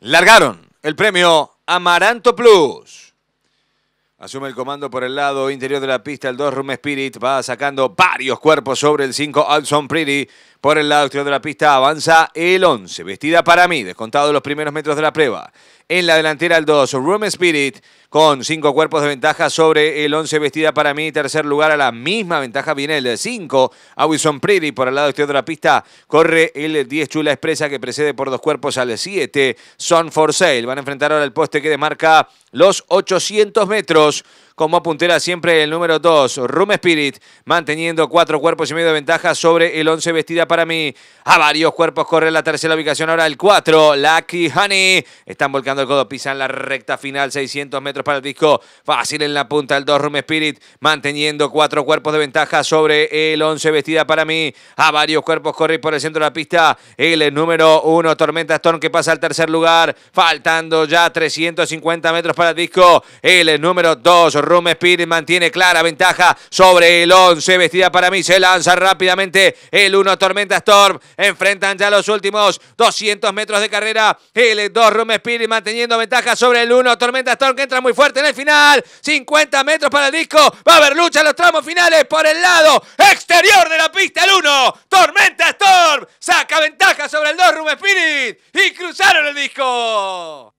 largaron el premio Amaranto Plus. Asume el comando por el lado interior de la pista. El 2 Room Spirit va sacando varios cuerpos sobre el 5 Alson Pretty. Por el lado exterior de la pista avanza el 11. Vestida para mí, descontado los primeros metros de la prueba. En la delantera el 2 Room Spirit con cinco cuerpos de ventaja sobre el 11 vestida para mí. Tercer lugar a la misma ventaja viene el 5 a Wilson Por el lado izquierdo de la pista corre el 10 Chula Expresa que precede por dos cuerpos al 7 Son for Sale. Van a enfrentar ahora el poste que demarca los 800 metros. Como puntera siempre el número 2, Room Spirit, manteniendo cuatro cuerpos y medio de ventaja sobre el 11 vestida para mí. A varios cuerpos corre la tercera ubicación, ahora el 4, Lucky Honey. Están volcando el codo, pisan la recta final, 600 metros para el disco. Fácil en la punta el 2 Room Spirit, manteniendo cuatro cuerpos de ventaja sobre el 11 vestida para mí. A varios cuerpos corre por el centro de la pista. El número 1, Tormenta Storm, que pasa al tercer lugar. Faltando ya 350 metros para el disco. El número 2, Room Spirit, mantiene clara ventaja sobre el 11 vestida para mí. Se lanza rápidamente el 1, Tormenta Storm. Enfrentan ya los últimos 200 metros de carrera. El 2, Room Spirit, manteniendo ventaja sobre el 1, Tormenta Storm, que entra muy muy fuerte en el final. 50 metros para el disco. Va a haber lucha en los tramos finales por el lado exterior de la pista. El 1. Tormenta Storm. Saca ventaja sobre el 2 Room Spirit. Y cruzaron el disco.